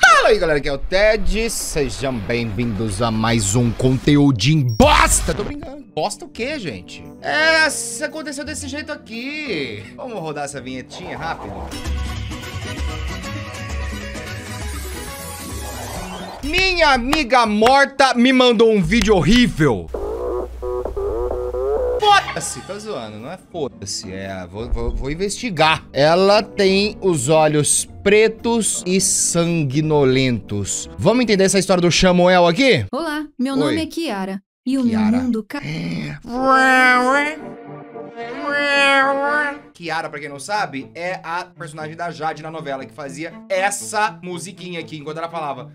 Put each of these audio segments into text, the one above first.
Fala aí galera, aqui é o Ted, sejam bem-vindos a mais um conteúdinho bosta! Tô brincando, bosta o quê, gente? É, aconteceu desse jeito aqui! Vamos rodar essa vinhetinha rápido? Minha amiga morta me mandou um vídeo horrível! Foda-se, tá zoando, não é foda-se, é vou, vou, vou investigar. Ela tem os olhos pretos e sanguinolentos. Vamos entender essa história do Chamuel aqui? Olá, meu Oi. nome é Kiara e o Kiara. meu mundo... É. Kiara, pra quem não sabe, é a personagem da Jade na novela, que fazia essa musiquinha aqui, enquanto ela falava.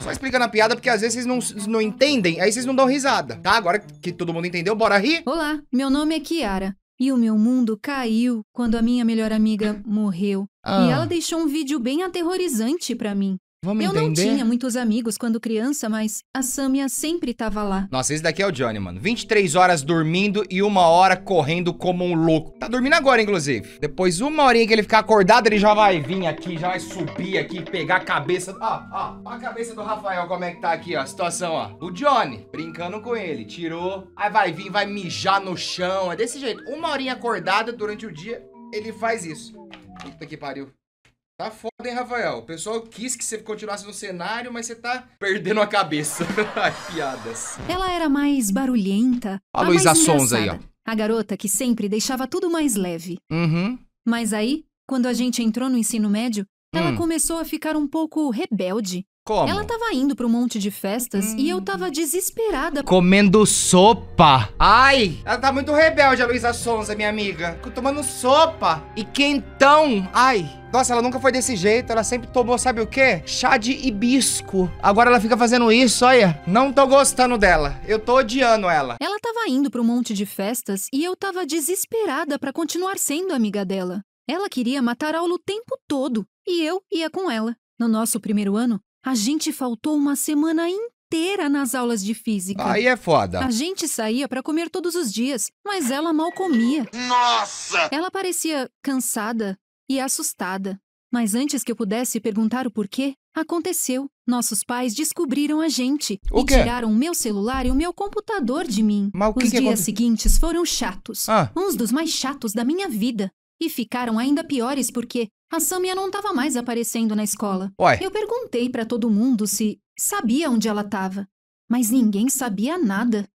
Só explicando a piada, porque às vezes vocês não, não entendem, aí vocês não dão risada, tá? Agora que todo mundo entendeu, bora rir? Olá, meu nome é Kiara. E o meu mundo caiu quando a minha melhor amiga morreu. Ah. E ela deixou um vídeo bem aterrorizante para mim. Vamos eu entender? não tinha muitos amigos quando criança, mas a Samia sempre estava lá. Nossa, esse daqui é o Johnny, mano. 23 horas dormindo e uma hora correndo como um louco. Tá dormindo agora, inclusive. Depois uma horinha que ele ficar acordado, ele já vai vir aqui, já vai subir aqui, pegar a cabeça. Ó, ó, ó a cabeça do Rafael, como é que tá aqui, ó, a situação, ó. O Johnny, brincando com ele, tirou. Aí vai vir, vai mijar no chão, é desse jeito. Uma horinha acordada durante o dia, ele faz isso. Puta que pariu. Tá foda. Rafael, o pessoal quis que você continuasse no cenário, mas você tá perdendo a cabeça. Piadas. Ela era mais barulhenta. A, a Luísa Sons aí, ó. A garota que sempre deixava tudo mais leve. Uhum. Mas aí, quando a gente entrou no ensino médio, ela hum. começou a ficar um pouco rebelde. Como? Ela tava indo pra um monte de festas hum. e eu tava desesperada. Comendo sopa. Ai, ela tá muito rebelde, a Luísa Sonza, minha amiga. Tomando sopa. E quentão. Ai, nossa, ela nunca foi desse jeito. Ela sempre tomou, sabe o quê? Chá de hibisco. Agora ela fica fazendo isso, olha. Não tô gostando dela. Eu tô odiando ela. Ela tava indo pra um monte de festas e eu tava desesperada pra continuar sendo amiga dela. Ela queria matar Aula o tempo todo. E eu ia com ela. No nosso primeiro ano, a gente faltou uma semana inteira nas aulas de física. Aí é foda. A gente saía para comer todos os dias, mas ela mal comia. Nossa! Ela parecia cansada e assustada. Mas antes que eu pudesse perguntar o porquê, aconteceu. Nossos pais descobriram a gente o e quê? tiraram o meu celular e o meu computador de mim. Mas o que Os que dias seguintes foram chatos. Ah. Uns dos mais chatos da minha vida. E ficaram ainda piores porque a Samia não estava mais aparecendo na escola. Eu perguntei para todo mundo se sabia onde ela estava, mas ninguém sabia nada.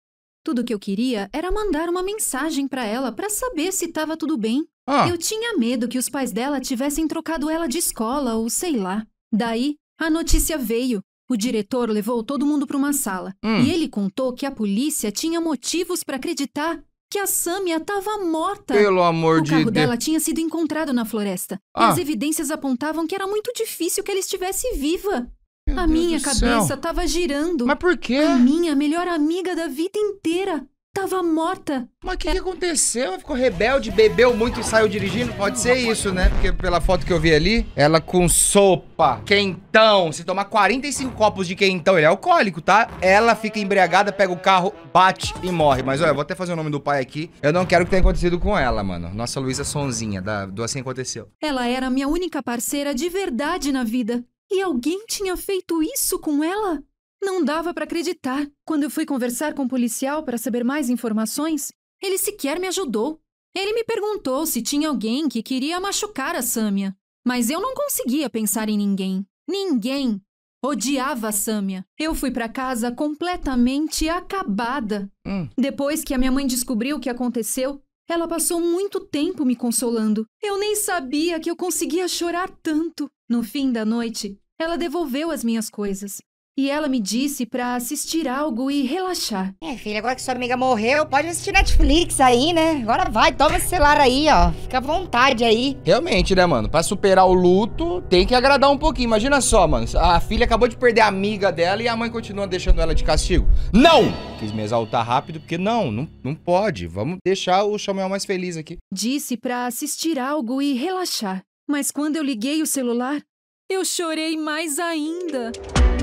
Tudo que eu queria era mandar uma mensagem para ela para saber se estava tudo bem. Ah. Eu tinha medo que os pais dela tivessem trocado ela de escola ou sei lá. Daí, a notícia veio. O diretor levou todo mundo para uma sala hum. e ele contou que a polícia tinha motivos para acreditar que a Samia estava morta. Pelo amor de Deus. O carro dela tinha sido encontrado na floresta. Ah. E as ah. evidências apontavam que era muito difícil que ela estivesse viva. Meu a Deus minha cabeça estava girando. Mas por quê? A minha melhor amiga da vida inteira. Tava morta. Mas o que, que aconteceu? Ela ficou rebelde, bebeu muito e saiu dirigindo? Pode ser isso, né? Porque pela foto que eu vi ali, ela com sopa, quentão. Se tomar 45 copos de quentão, ele é alcoólico, tá? Ela fica embriagada, pega o carro, bate e morre. Mas olha, eu vou até fazer o nome do pai aqui. Eu não quero que tenha acontecido com ela, mano. Nossa Luísa Sonzinha, da, do Assim Aconteceu. Ela era minha única parceira de verdade na vida. E alguém tinha feito isso com ela? Não dava para acreditar. Quando eu fui conversar com o um policial para saber mais informações, ele sequer me ajudou. Ele me perguntou se tinha alguém que queria machucar a Sâmia, mas eu não conseguia pensar em ninguém. Ninguém Odiava a Sâmia. Eu fui para casa completamente acabada. Hum. Depois que a minha mãe descobriu o que aconteceu, ela passou muito tempo me consolando. Eu nem sabia que eu conseguia chorar tanto. No fim da noite, ela devolveu as minhas coisas. E ela me disse para assistir algo e relaxar. É, filha, agora que sua amiga morreu, pode assistir Netflix aí, né? Agora vai, toma esse celular aí, ó. Fica à vontade aí. Realmente, né, mano? Pra superar o luto, tem que agradar um pouquinho. Imagina só, mano. A filha acabou de perder a amiga dela e a mãe continua deixando ela de castigo. Não! Quis me exaltar rápido, porque não, não, não pode. Vamos deixar o Samuel mais feliz aqui. Disse para assistir algo e relaxar. Mas quando eu liguei o celular, eu chorei mais ainda.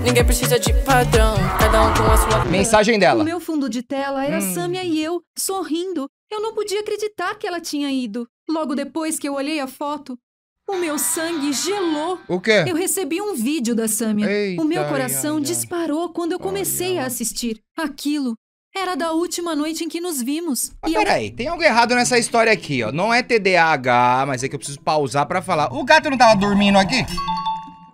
Ninguém precisa de padrão, cada um com a sua. Mensagem dela. O meu fundo de tela era hum. Samia e eu, sorrindo. Eu não podia acreditar que ela tinha ido. Logo depois que eu olhei a foto, o meu sangue gelou. O quê? Eu recebi um vídeo da Samia. Eita, o meu coração ai, ai, disparou quando eu comecei ai, a assistir. Aquilo era da última noite em que nos vimos. Mas ah, e peraí, eu... tem algo errado nessa história aqui, ó. Não é TDAH, mas é que eu preciso pausar para falar. O gato não tava dormindo aqui?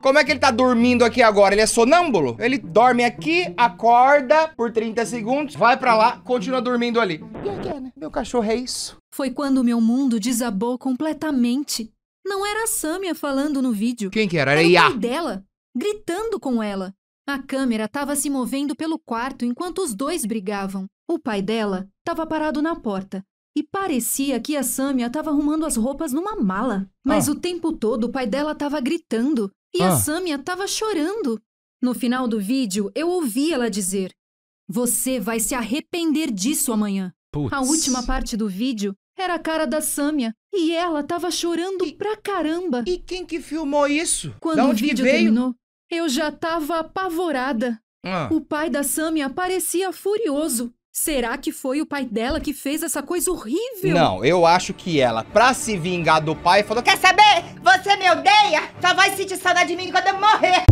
Como é que ele tá dormindo aqui agora? Ele é sonâmbulo? Ele dorme aqui, acorda por 30 segundos, vai pra lá, continua dormindo ali. E aí, é, né? Meu cachorro é isso. Foi quando meu mundo desabou completamente. Não era a Samia falando no vídeo. Quem que era? Era, era o dela, gritando com ela. A câmera estava se movendo pelo quarto enquanto os dois brigavam. O pai dela estava parado na porta, e parecia que a Samia estava arrumando as roupas numa mala. Mas ah. o tempo todo o pai dela estava gritando. E ah. a Samia estava chorando. No final do vídeo, eu ouvi ela dizer: Você vai se arrepender disso amanhã. Puts. A última parte do vídeo era a cara da Samia e ela tava chorando e, pra caramba. E quem que filmou isso? Quando o vídeo terminou, eu já tava apavorada. Ah. O pai da Samia parecia furioso. Será que foi o pai dela que fez essa coisa horrível? Não, eu acho que ela, pra se vingar do pai, falou: Quer saber? Você me odeia? Só vai sentir saudade de mim quando eu morrer!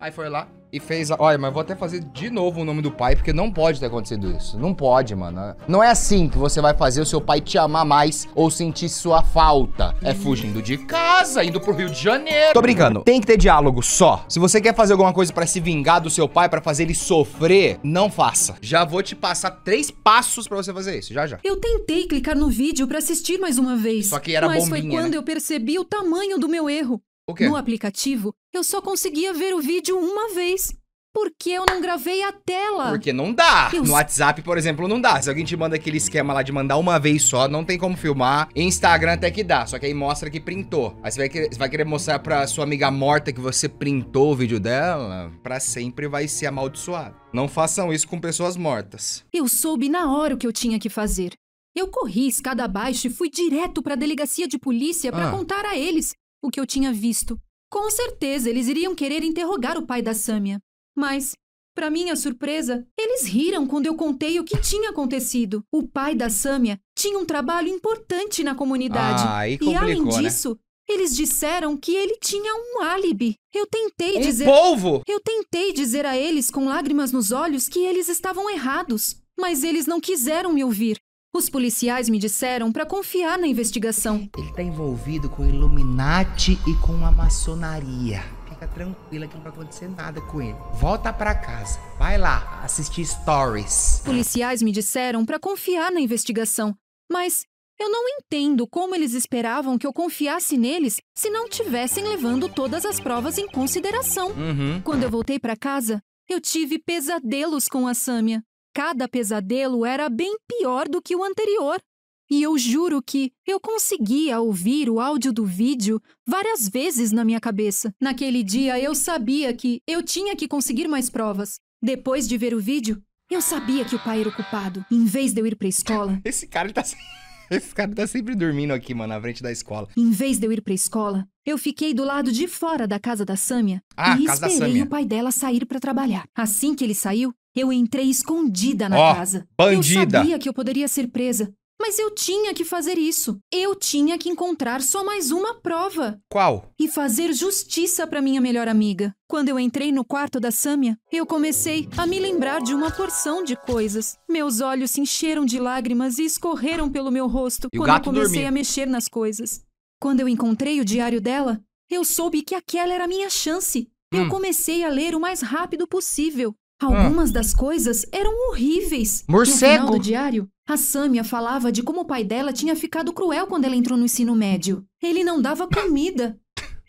Aí foi lá, e fez. Olha, mas vou até fazer de novo o nome do pai, porque não pode ter acontecido isso. Não pode, mano. Não é assim que você vai fazer o seu pai te amar mais ou sentir sua falta. É fugindo de casa, indo pro Rio de Janeiro. Tô brincando. Tem que ter diálogo só. Se você quer fazer alguma coisa para se vingar do seu pai, para fazer ele sofrer, não faça. Já vou te passar três passos para você fazer isso. Já, já. Eu tentei clicar no vídeo para assistir mais uma vez. Só que era mas bombinha, Mas né? foi quando né? eu percebi o tamanho do meu erro. No aplicativo, eu só conseguia ver o vídeo uma vez. Porque eu não gravei a tela. Porque não dá. Eu... No WhatsApp, por exemplo, não dá. Se alguém te manda aquele esquema lá de mandar uma vez só, não tem como filmar. Instagram até que dá, só que aí mostra que printou. Aí você vai querer, você vai querer mostrar pra sua amiga morta que você printou o vídeo dela, pra sempre vai ser amaldiçoado. Não façam isso com pessoas mortas. Eu soube na hora o que eu tinha que fazer. Eu corri escada abaixo e fui direto para a delegacia de polícia para ah. contar a eles o que eu tinha visto. Com certeza eles iriam querer interrogar o pai da Sâmia. Mas, para minha surpresa, eles riram quando eu contei o que tinha acontecido. O pai da Sâmia tinha um trabalho importante na comunidade. Ah, e, e além né? disso, né? Eles disseram que ele tinha um álibi. Eu tentei um dizer. Polvo! Eu tentei dizer a eles com lágrimas nos olhos que eles estavam errados, mas eles não quiseram me ouvir. Os policiais me disseram para confiar na investigação. Ele tá envolvido com o Illuminati e com a maçonaria. Fica tranquila que não vai acontecer nada com ele. Volta para casa. Vai lá assistir stories. Policiais me disseram para confiar na investigação, mas eu não entendo como eles esperavam que eu confiasse neles se não tivessem levando todas as provas em consideração. Uhum. Quando eu voltei para casa, eu tive pesadelos com a Sâmia cada pesadelo era bem pior do que o anterior. E eu juro que eu conseguia ouvir o áudio do vídeo várias vezes na minha cabeça. Naquele dia eu sabia que eu tinha que conseguir mais provas. Depois de ver o vídeo, eu sabia que o pai era o culpado. Em vez de eu ir pra escola. Esse cara está tá. Esse cara tá sempre dormindo aqui, mano, na frente da escola. Em vez de eu ir pra escola, eu fiquei do lado de fora da casa da Samia ah, e casa esperei o pai dela sair para trabalhar. Assim que ele saiu, eu entrei escondida na oh, casa. Bandida. Eu sabia que eu poderia ser presa. Mas eu tinha que fazer isso. Eu tinha que encontrar só mais uma prova. Qual? E fazer justiça para minha melhor amiga. Quando eu entrei no quarto da Samia, eu comecei a me lembrar de uma porção de coisas. Meus olhos se encheram de lágrimas e escorreram pelo meu rosto e quando eu comecei a mexer nas coisas. Quando eu encontrei o diário dela, eu soube que aquela era a minha chance. Eu hum. comecei a ler o mais rápido possível. Ah. Algumas ah. das coisas eram horríveis. Morcego! No final do diário, a Samia falava de como o pai dela tinha ficado cruel quando ela entrou no ensino médio. Ele não dava comida.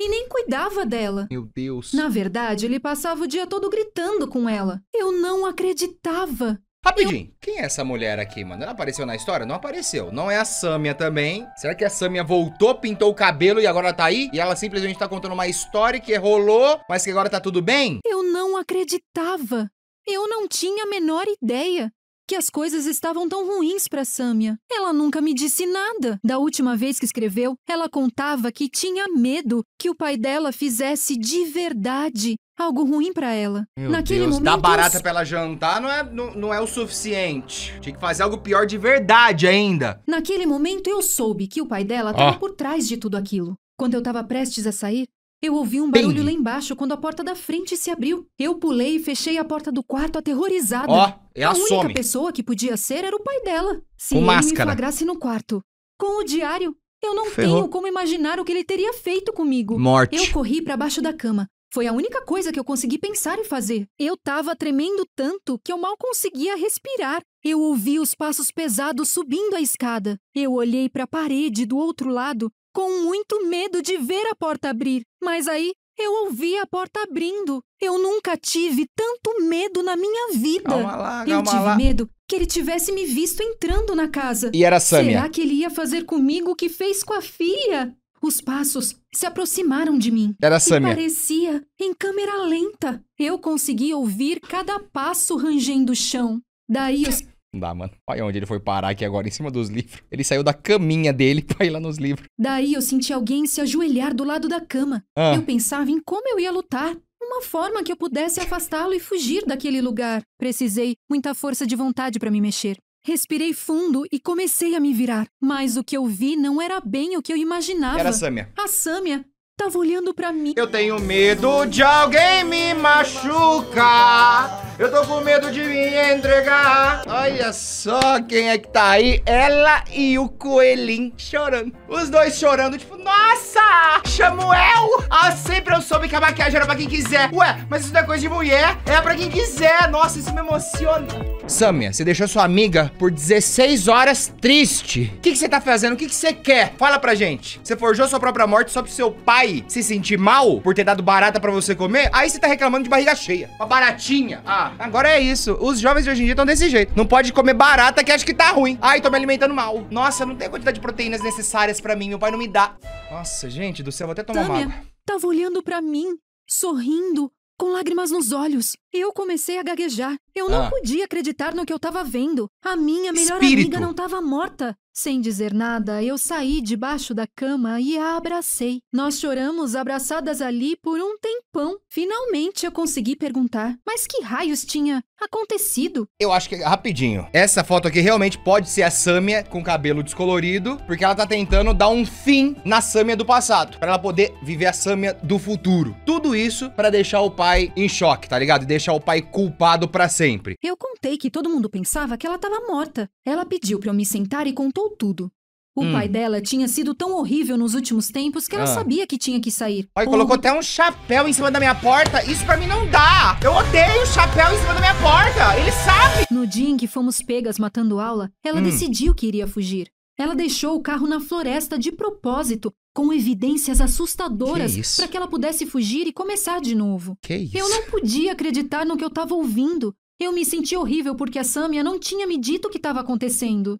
e nem cuidava dela. Meu Deus. Na verdade, ele passava o dia todo gritando com ela. Eu não acreditava. Rapidinho, eu... quem é essa mulher aqui, mano? Ela apareceu na história? Não apareceu. Não é a Samia também. Será que a Samia voltou, pintou o cabelo e agora tá aí? E ela simplesmente tá contando uma história que rolou, mas que agora tá tudo bem? Eu não acreditava. Eu não tinha a menor ideia que as coisas estavam tão ruins para Sâmia. Ela nunca me disse nada. Da última vez que escreveu, ela contava que tinha medo que o pai dela fizesse de verdade algo ruim para ela. Meu Naquele Deus, momento, dar barata pra ela jantar não é, não, não é o suficiente. Tinha que fazer algo pior de verdade ainda. Naquele momento eu soube que o pai dela estava oh. por trás de tudo aquilo. Quando eu estava prestes a sair, eu ouvi um barulho lá embaixo quando a porta da frente se abriu. Eu pulei e fechei a porta do quarto aterrorizada. Ó, é a A única some. pessoa que podia ser era o pai dela. Se Com ele me flagrasse no quarto. Com o diário, eu não Ferrou. tenho como imaginar o que ele teria feito comigo. Morte. Eu corri pra baixo da cama. Foi a única coisa que eu consegui pensar e fazer. Eu tava tremendo tanto que eu mal conseguia respirar. Eu ouvi os passos pesados subindo a escada. Eu olhei para a parede do outro lado com muito medo de ver a porta abrir, mas aí eu ouvi a porta abrindo. Eu nunca tive tanto medo na minha vida. Calma lá, calma eu tive lá. medo que ele tivesse me visto entrando na casa. E era Samia. Será que ele ia fazer comigo o que fez com a filha? Os passos se aproximaram de mim. Era Samia. E parecia em câmera lenta. Eu consegui ouvir cada passo rangendo o chão. Daí os não dá, mano. Olha onde ele foi parar aqui agora, em cima dos livros. Ele saiu da caminha dele pra ir lá nos livros. Daí eu senti alguém se ajoelhar do lado da cama. Ah. Eu pensava em como eu ia lutar. Uma forma que eu pudesse afastá-lo e fugir daquele lugar. Precisei muita força de vontade para me mexer. Respirei fundo e comecei a me virar. Mas o que eu vi não era bem o que eu imaginava. Era a Samia. A Samia tava olhando para mim. Eu tenho medo de alguém me machucar. Eu tô com medo de me entregar. Olha só quem é que tá aí. Ela e o coelhinho chorando. Os dois chorando, tipo, nossa, Samuel. Ah, sempre eu soube que a maquiagem era pra quem quiser. Ué, mas isso não é coisa de mulher, é pra quem quiser. Nossa, isso me emociona. Samia, você deixou sua amiga por 16 horas triste. O que, que você tá fazendo? O que, que você quer? Fala pra gente. Você forjou sua própria morte só pro seu pai se sentir mal por ter dado barata pra você comer? Aí você tá reclamando de barriga cheia. Uma baratinha. Ah, agora é isso. Os jovens de hoje em dia estão desse jeito. Não pode comer barata que acha que tá ruim. Ai, tô me alimentando mal. Nossa, não tem a quantidade de proteínas necessárias pra mim. Meu pai não me dá. Nossa, gente do céu, vou até tomar Tâmia, uma água. Tava olhando pra mim, sorrindo, com lágrimas nos olhos. Eu comecei a gaguejar. Eu ah. não podia acreditar no que eu estava vendo. A minha melhor Espírito. amiga não estava morta. Sem dizer nada, eu saí debaixo da cama e a abracei. Nós choramos abraçadas ali por um tempão. Finalmente eu consegui perguntar: Mas que raios tinha? acontecido. Eu acho que rapidinho. Essa foto aqui realmente pode ser a Samia com cabelo descolorido, porque ela tá tentando dar um fim na Samia do passado, para ela poder viver a Samia do futuro. Tudo isso para deixar o pai em choque, tá ligado? E deixar o pai culpado para sempre. Eu contei que todo mundo pensava que ela tava morta. Ela pediu para eu me sentar e contou tudo. O hum. pai dela tinha sido tão horrível nos últimos tempos que ela ah. sabia que tinha que sair. Olha, colocou até um chapéu em cima da minha porta. Isso pra mim não dá. Eu odeio chapéu em cima da minha porta. Ele sabe. No dia em que fomos pegas matando aula, ela hum. decidiu que iria fugir. Ela deixou o carro na floresta de propósito, com evidências assustadoras para que ela pudesse fugir e começar de novo. Que isso? Eu não podia acreditar no que eu estava ouvindo. Eu me senti horrível porque a Samia não tinha me dito o que estava acontecendo.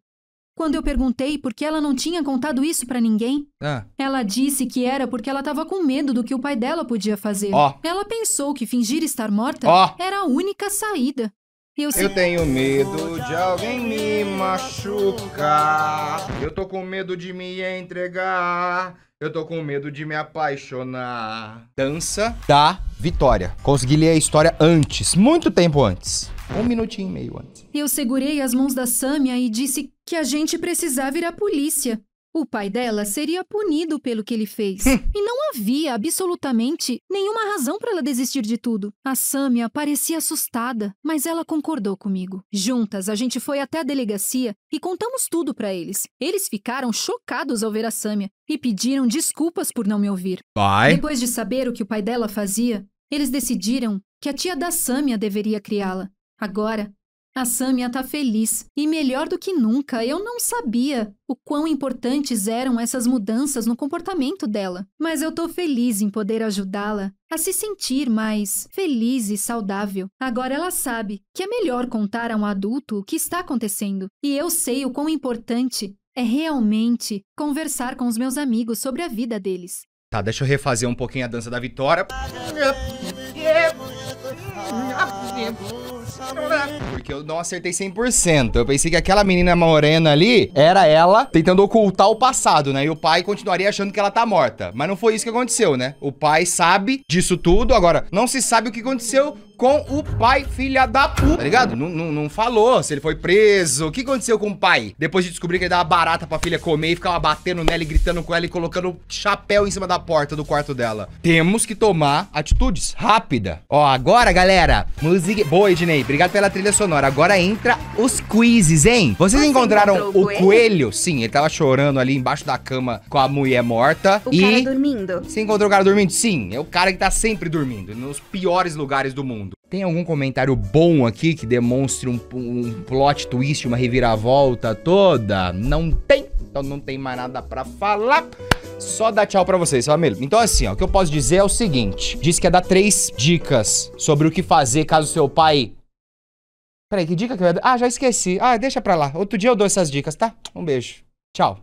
Quando eu perguntei por que ela não tinha contado isso para ninguém, ah. ela disse que era porque ela estava com medo do que o pai dela podia fazer. Oh. Ela pensou que fingir estar morta oh. era a única saída. Eu, eu, tenho medo de alguém me machucar. Eu tô com medo de me entregar. Eu tô com medo de me apaixonar. Dança da Vitória. Consegui ler a história antes, muito tempo antes. Um minutinho e meio antes. Eu segurei as mãos da Samia e disse que a gente precisava ir à polícia. O pai dela seria punido pelo que ele fez. Hum. e não havia absolutamente nenhuma razão para ela desistir de tudo. A Samia parecia assustada, mas ela concordou comigo. Juntas, a gente foi até a delegacia e contamos tudo para eles. Eles ficaram chocados ao ver a Samia e pediram desculpas por não me ouvir. Pai? Depois de saber o que o pai dela fazia, eles decidiram que a tia da Samia deveria criá-la. Agora, a Samia está feliz e melhor do que nunca. Eu não sabia o quão importantes eram essas mudanças no comportamento dela, mas eu estou feliz em poder ajudá-la a se sentir mais feliz e saudável. Agora ela sabe que é melhor contar a um adulto o que está acontecendo, e eu sei o quão importante é realmente conversar com os meus amigos sobre a vida deles. Tá, deixa eu refazer um pouquinho a dança da vitória. Porque eu não acertei 100%. Eu pensei que aquela menina morena ali era ela tentando ocultar o passado, né? E o pai continuaria achando que ela tá morta. Mas não foi isso que aconteceu, né? O pai sabe disso tudo. Agora, não se sabe o que aconteceu com o pai, filha da puta, tá ligado? Não, não, não falou se ele foi preso, o que aconteceu com o pai? Depois de descobrir que ele dava barata pra filha comer e ficava batendo nela e gritando com ela e colocando chapéu em cima da porta do quarto dela. Temos que tomar atitudes rápida. Ó, agora, galera, música... Boa, Ednei, obrigado pela trilha sonora. Agora entra os quizzes, hein? Vocês Você encontraram o coelho? coelho? Sim, ele tava chorando ali embaixo da cama com a mulher morta. O e... cara dormindo. Você encontrou o cara dormindo? Sim, é o cara que tá sempre dormindo, nos piores lugares do mundo. Tem algum comentário bom aqui que demonstre um, um plot twist, uma reviravolta toda? Não tem? Então não tem mais nada para falar. Só dar tchau para vocês, família. Então assim, ó, o que eu posso dizer é o seguinte. Diz que ia é dar três dicas sobre o que fazer caso seu pai... Peraí, que dica que eu ia dar? Ah, já esqueci. Ah, deixa pra lá. Outro dia eu dou essas dicas, tá? Um beijo. Tchau.